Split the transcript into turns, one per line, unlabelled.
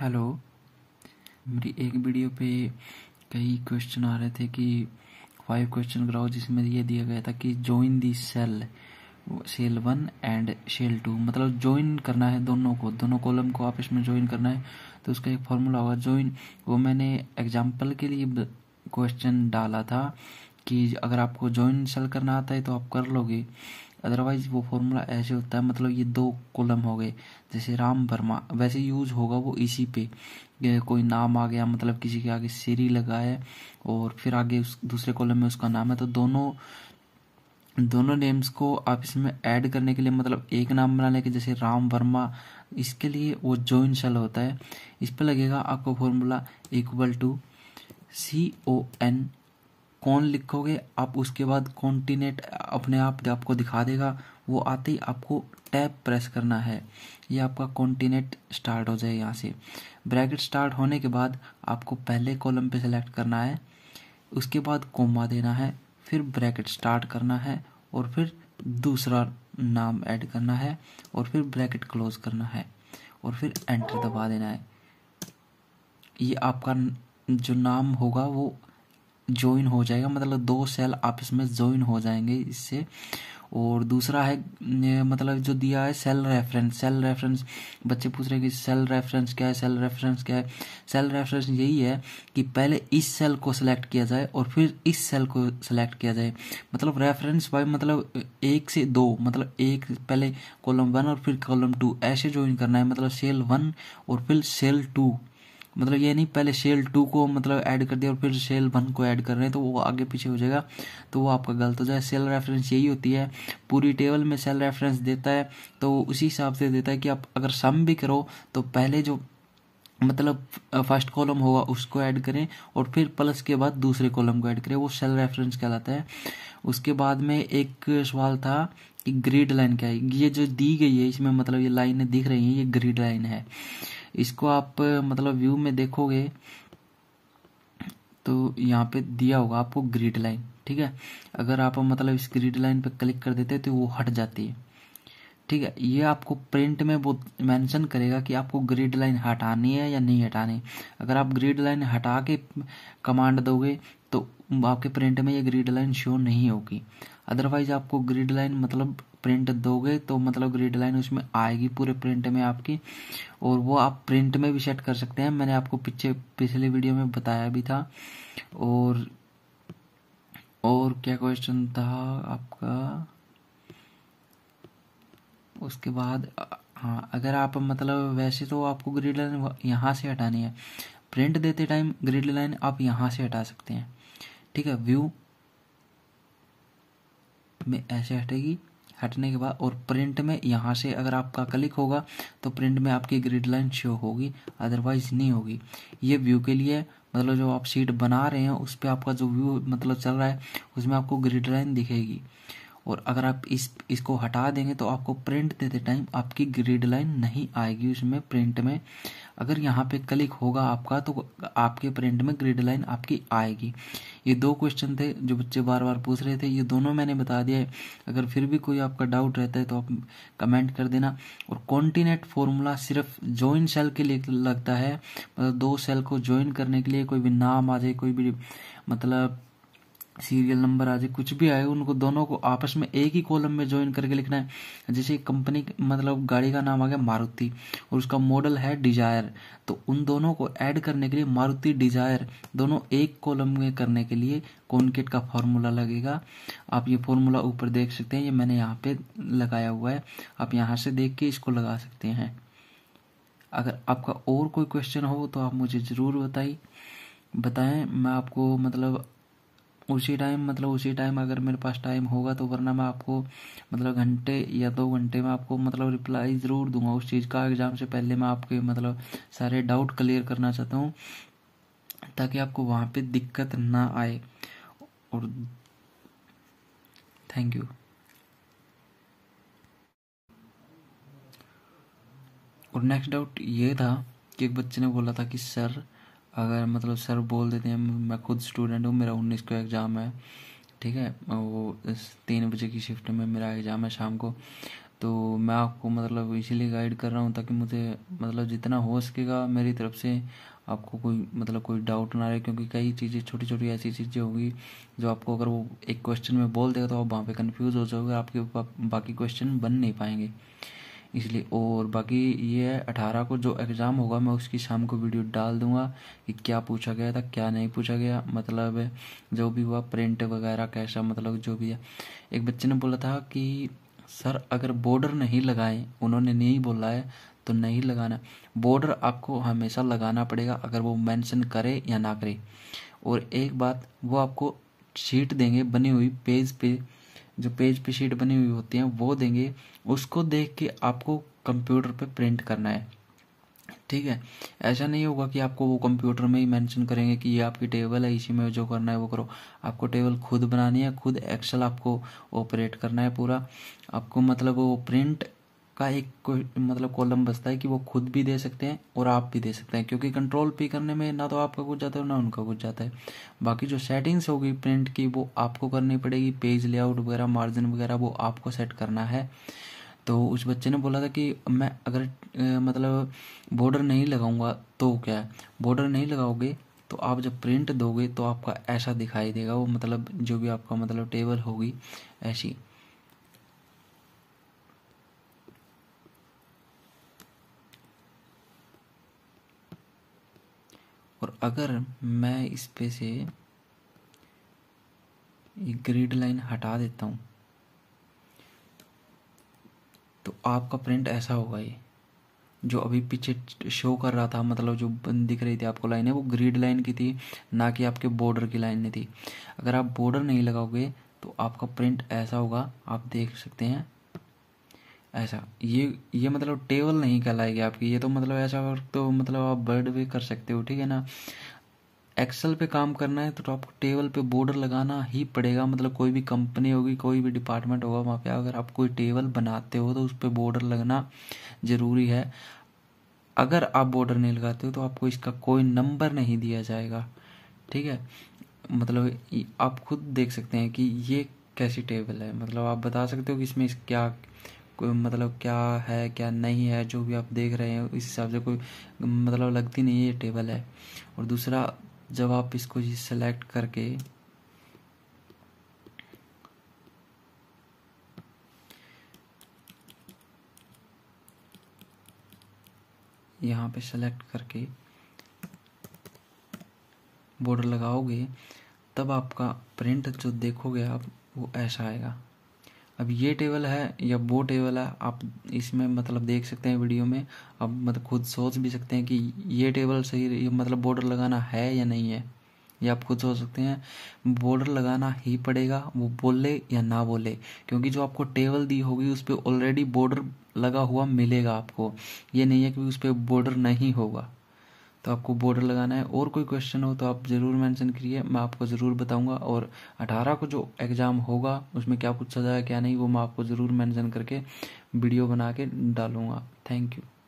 Hello हम्म। मेरी एक video पे कई क्वेश्चन आ रहे थे कि फाइव क्वेश्चन कराओ जिसमें ये दिया गया था कि join the cell cell one and cell two मतलब ज्वाइन करना है दोनों को दोनों कॉलम को आप इसमें ज्वाइन करना है तो उसका एक फॉर्मूला होगा ज्वाइन वो मैंने एग्जाम्पल के लिए क्वेश्चन डाला था कि अगर आपको ज्वाइन सेल करना आता है तो आप कर लोगे अदरवाइज वो फॉर्मूला ऐसे होता है मतलब ये दो कॉलम हो गए जैसे राम वर्मा वैसे यूज होगा वो इसी पे कोई नाम आ गया मतलब किसी के आगे सीरी लगा है और फिर आगे उस दूसरे कॉलम में उसका नाम है तो दोनों दोनों नेम्स को आप इसमें ऐड करने के लिए मतलब एक नाम बना लेके जैसे राम वर्मा इसके लिए वो जॉइन सेल होता है इस पर लगेगा आपको formula equal to C O N कौन लिखोगे आप उसके बाद कॉन्टिनेंट अपने आप आपको दिखा देगा वो आते ही आपको टैप प्रेस करना है ये आपका कॉन्टिनेंट स्टार्ट हो जाए यहाँ से ब्रैकेट स्टार्ट होने के बाद आपको पहले कॉलम पे सेलेक्ट करना है उसके बाद कोमा देना है फिर ब्रैकेट स्टार्ट करना है और फिर दूसरा नाम ऐड करना है और फिर ब्रैकेट क्लोज करना है और फिर एंटर दबा देना है ये आपका जो नाम होगा वो ज्वाइन हो जाएगा मतलब दो सेल आपस में ज्वाइन हो जाएंगे इससे और दूसरा है मतलब जो दिया है सेल रेफरेंस सेल रेफरेंस बच्चे पूछ रहे हैं कि सेल रेफरेंस क्या है सेल रेफरेंस क्या है सेल रेफरेंस यही है कि पहले इस सेल को सिलेक्ट किया जाए और फिर इस सेल को सिलेक्ट किया जाए मतलब रेफरेंस बाय मतलब एक से दो मतलब एक पहले कॉलम वन और फिर कॉलम टू ऐसे ज्वाइन करना है मतलब सेल वन और फिर सेल टू मतलब ये नहीं पहले शेल टू को मतलब ऐड कर दिया और फिर शेल वन को ऐड कर रहे हैं तो वो आगे पीछे हो जाएगा तो वो आपका गलत हो जाए सेल रेफरेंस यही होती है पूरी टेबल में सेल रेफरेंस देता है तो उसी हिसाब से देता है कि आप अगर सम भी करो तो पहले जो मतलब फर्स्ट कॉलम होगा उसको ऐड करें और फिर प्लस के बाद दूसरे कॉलम को ऐड करें वो सेल रेफरेंस कहलाता है उसके बाद में एक सवाल था कि ग्रिड लाइन क्या है ये जो दी गई है इसमें मतलब ये लाइनें दिख रही हैं ये ग्रिड लाइन है इसको आप मतलब व्यू में देखोगे तो यहाँ पे दिया होगा आपको ग्रिड लाइन ठीक है अगर आप मतलब इस ग्रिड लाइन पे क्लिक कर देते हैं तो वो हट जाती है ठीक है ये आपको प्रिंट में वो मेंशन करेगा कि आपको ग्रिड लाइन हटानी है या नहीं हटानी अगर आप ग्रिड लाइन हटा के कमांड दोगे तो आपके प्रिंट में ये ग्रिड लाइन शो नहीं होगी अदरवाइज आपको ग्रिड लाइन मतलब प्रिंट दोगे तो मतलब ग्रिड लाइन उसमें आएगी पूरे प्रिंट में आपकी और वो आप प्रिंट में भी सेट कर सकते हैं मैंने आपको पीछे पिछले वीडियो में बताया भी था और और क्या क्वेश्चन था आपका उसके बाद हाँ अगर आप मतलब वैसे तो आपको ग्रिड लाइन यहाँ से हटानी है प्रिंट देते टाइम ग्रिड लाइन आप यहाँ से हटा सकते हैं ठीक है व्यू में ऐसे हटेगी हटने के बाद और प्रिंट में यहाँ से अगर आपका क्लिक होगा तो प्रिंट में आपकी ग्रिड लाइन शो होगी अदरवाइज नहीं होगी ये व्यू के लिए मतलब जो आप शीट बना रहे हैं उस पर आपका जो व्यू मतलब चल रहा है उसमें आपको ग्रिड लाइन दिखेगी और अगर आप इस इसको हटा देंगे तो आपको प्रिंट देते टाइम आपकी ग्रिड लाइन नहीं आएगी उसमें प्रिंट में अगर यहाँ पे क्लिक होगा आपका तो आपके प्रिंट में ग्रिड लाइन आपकी आएगी ये दो क्वेश्चन थे जो बच्चे बार बार पूछ रहे थे ये दोनों मैंने बता दिया है अगर फिर भी कोई आपका डाउट रहता है तो आप कमेंट कर देना और कॉन्टीनेट फॉर्मूला सिर्फ ज्वाइन सेल के लिए लगता है मतलब दो सेल को ज्वाइन करने के लिए कोई भी नाम आ जाए कोई भी मतलब सीरियल नंबर आ जाए कुछ भी आए उनको दोनों को आपस में एक ही कॉलम में ज्वाइन करके लिखना है जैसे कंपनी मतलब गाड़ी का नाम आ गया मारुति और उसका मॉडल है डिजायर तो उन दोनों को ऐड करने के लिए मारुति डिजायर दोनों एक कॉलम में करने के लिए कॉन्केट का फॉर्मूला लगेगा आप ये फॉर्मूला ऊपर देख सकते हैं ये मैंने यहाँ पे लगाया हुआ है आप यहाँ से देख के इसको लगा सकते हैं अगर आपका और कोई क्वेश्चन हो तो आप मुझे ज़रूर बताइए बताएं मैं आपको मतलब उसी टाइम मतलब उसी टाइम अगर मेरे पास टाइम होगा तो वरना मैं आपको मतलब घंटे या दो घंटे में आपको मतलब रिप्लाई ज़रूर दूंगा उस चीज़ का एग्ज़ाम से पहले मैं आपके मतलब सारे डाउट क्लियर करना चाहता हूँ ताकि आपको वहाँ पे दिक्कत ना आए और थैंक यू और नेक्स्ट डाउट ये था कि एक बच्चे ने बोला था कि सर अगर मतलब सर बोल देते हैं मैं खुद स्टूडेंट हूँ मेरा उन्नीस को एग्ज़ाम है ठीक है वो तीन बजे की शिफ्ट में मेरा एग्ज़ाम है शाम को तो मैं आपको मतलब इसीलिए गाइड कर रहा हूँ ताकि मुझे मतलब जितना हो सकेगा मेरी तरफ से आपको कोई मतलब कोई डाउट ना रहे क्योंकि कई चीज़ें छोटी छोटी ऐसी चीज़ें होगी जो आपको अगर वो एक क्वेश्चन में बोल देगा तो आप वहाँ पे कंफ्यूज हो जाओगे आपके बाकी क्वेश्चन बन नहीं पाएंगे इसलिए और बाकी ये है अठारह को जो एग्ज़ाम होगा मैं उसकी शाम को वीडियो डाल दूंगा कि क्या पूछा गया था क्या नहीं पूछा गया मतलब जो भी हुआ प्रिंट वगैरह कैसा मतलब जो भी है एक बच्चे ने बोला था कि सर अगर बॉर्डर नहीं लगाएं उन्होंने नहीं बोला है तो नहीं लगाना बॉर्डर आपको हमेशा लगाना पड़ेगा अगर वो मैंशन करे या ना करे और एक बात वो आपको शीट देंगे बनी हुई पेज पे जो पेज पे शीट बनी हुई होती है वो देंगे उसको देख के आपको कंप्यूटर पे प्रिंट करना है ठीक है ऐसा नहीं होगा कि आपको वो कंप्यूटर में ही मेंशन करेंगे कि ये आपकी टेबल है इसी में जो करना है वो करो आपको टेबल खुद बनानी है खुद एक्सेल आपको ऑपरेट करना है पूरा आपको मतलब वो प्रिंट का एक मतलब कॉलम बचता है कि वो खुद भी दे सकते हैं और आप भी दे सकते हैं क्योंकि कंट्रोल पी करने में ना तो आपका कुछ जाता है ना उनका कुछ जाता है बाकी जो सेटिंग्स होगी प्रिंट की वो आपको करनी पड़ेगी पेज लेआउट वगैरह मार्जिन वगैरह वो आपको सेट करना है तो उस बच्चे ने बोला था कि मैं अगर मतलब बॉर्डर नहीं लगाऊंगा तो क्या है बॉर्डर नहीं लगाओगे तो आप जब प्रिंट दोगे तो आपका ऐसा दिखाई देगा वो मतलब जो भी आपका मतलब टेबल होगी ऐसी अगर मैं इस पे से ये ग्रिड लाइन हटा देता हूँ तो आपका प्रिंट ऐसा होगा ये जो अभी पीछे शो कर रहा था मतलब जो दिख रही थी आपको लाइन है वो ग्रिड लाइन की थी ना कि आपके बॉर्डर की लाइन थी अगर आप बॉर्डर नहीं लगाओगे तो आपका प्रिंट ऐसा होगा आप देख सकते हैं ऐसा ये ये मतलब टेबल नहीं कहलाएगी आपकी ये तो मतलब ऐसा वर्क तो मतलब आप बर्ड भी कर सकते हो ठीक है ना एक्सेल पे काम करना है तो, तो आपको टेबल पे बॉर्डर लगाना ही पड़ेगा मतलब कोई भी कंपनी होगी कोई भी डिपार्टमेंट होगा वहाँ पे अगर आप कोई टेबल बनाते हो तो उस पर बॉर्डर लगना ज़रूरी है अगर आप बॉर्डर नहीं लगाते हो तो आपको इसका कोई नंबर नहीं दिया जाएगा ठीक है मतलब आप खुद देख सकते हैं कि ये कैसी टेबल है मतलब आप बता सकते हो कि इसमें इस क्या मतलब क्या है क्या नहीं है जो भी आप देख रहे हैं इस हिसाब से कोई मतलब लगती नहीं है ये टेबल है और दूसरा जब आप इसको सेलेक्ट करके यहाँ पे सेलेक्ट करके बॉर्डर लगाओगे तब आपका प्रिंट जो देखोगे आप वो ऐसा आएगा अब ये टेबल है या वो टेबल है आप इसमें मतलब देख सकते हैं वीडियो में अब मतलब खुद सोच भी सकते हैं कि ये टेबल सही मतलब बॉर्डर लगाना है या नहीं है या आप खुद सोच सकते हैं बॉर्डर लगाना ही पड़ेगा वो बोले या ना बोले क्योंकि जो आपको टेबल दी होगी उस पर ऑलरेडी बॉर्डर लगा हुआ मिलेगा आपको ये नहीं है कि उस पर बॉर्डर नहीं होगा तो आपको बॉर्डर लगाना है और कोई क्वेश्चन हो तो आप ज़रूर मेंशन करिए मैं आपको ज़रूर बताऊंगा और 18 को जो एग्ज़ाम होगा उसमें क्या पूछा जाएगा क्या नहीं वो मैं आपको ज़रूर मेंशन करके वीडियो बना के डालूँगा थैंक यू